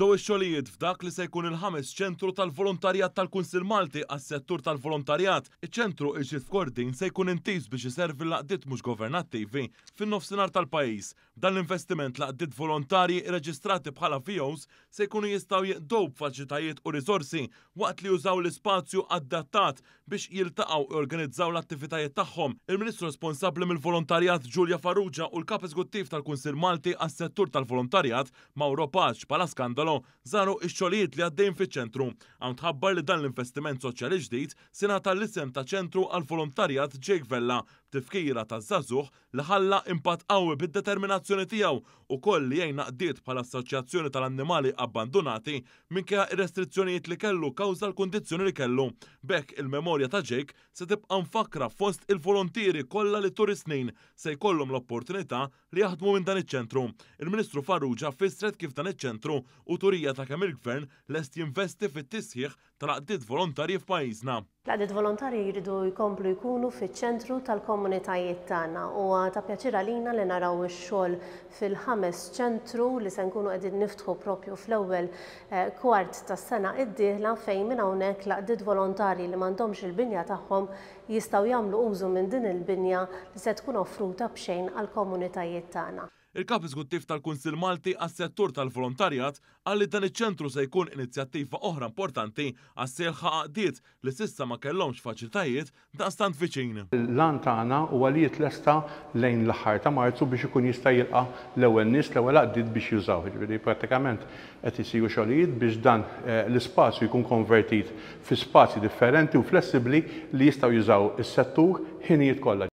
Dow ix-xogħlijiet f'dak li se jkun il-ħames ċentru tal-volontarjat tal-Kunsil Malti għas-settur tal-volontarjat. Iċ-ċentru iġi f'Kordin se jkun intis biex iservi l-laqdiet mhux governattivi fin-nofsinhar tal-pajjiż. Dan l-investiment laqdiet volontarji irreġistrati bħala VOs se jkunu jistgħu jiqdgħu faċilitajiet u riżorsi waqt li jużaw l-ispazju adattat biex jiltaqgħu u jorganizzaw l-attivitajiet tagħhom. Il-Ministru responsabbli mill-volontarjat Ġulja Farrugia u l-Kap Eżguttiv tal-Kunsil Malti għas-settur tal-volontarjat Mauro Paċ bħala skandalo tagħhom zaru x-xogħlijiet li għaddejn fiċ-ċentru hawn tħabbar li dan l-investiment soċjali ġdid sena tal-isem ta' ċentru għal volontarjat Jake Vella tifkira ta' Zazuh li ħalla impatt qawwi bid-determinazzjoni tiegħu u koll li jgħin naqdiet bħala assoċjazzjoni tal-annimali abbandonati minkejja ir-restrizzjonijiet li kellu kawża l-kundizzjoni li kellu. Bekk il-memorja ta' Jake se tibqa' fakra fost il-volontieri kollha li turi snin se jkollhom l-opportunità li jaħdmu minn dan iċ-ċentru. Il-Ministru Farrugia fissret kif dan iċ-ċentru u turija ta' kemm il-gvern lest jinvesti fit-tisħiħ tal-qdiet volontarji f'pajjiżna. L-għadet volontari jridu jkomplu jkunu fiċ-ċentru tal-komunitajiet tagħna u ta' pjaċir għalina li naraw ix-xogħol fil-ħames ċentru li se nkunu qegħdin niftħu propju fl-ewwel eh, kwart tas-sena id-dieħla fejn minn hawnhekk l-għadet volontari li m'għandhomx il-binja tagħhom jistgħu jagħmlu użu minn din il-binja li se tkun offruta b'xejn għall-komunitajiet tagħna. Il-kap iżguttif tal-Kunsil Malti għas-settur tal-volontarjat għalli dan iċ-ċentru se jkun inizjattiva oħra importanti għas serħa għaqdiet li sissa ma kellhomx faċiltajiet daqstant viċin. L-lan tagħna huwa li jitlesta lejn l-aħħar ta' Marzu biex ikun jista' jilqa' l-ewwel nies l-ewwel għaqdiet biex jużaw. Ġifieri prattikament qed isiru xogħlijiet biex dan eh, l-ispazju jkun konvertit fi spazji differenti u flessibbli li jistgħu jużaw is-settur ħinijiet kollha.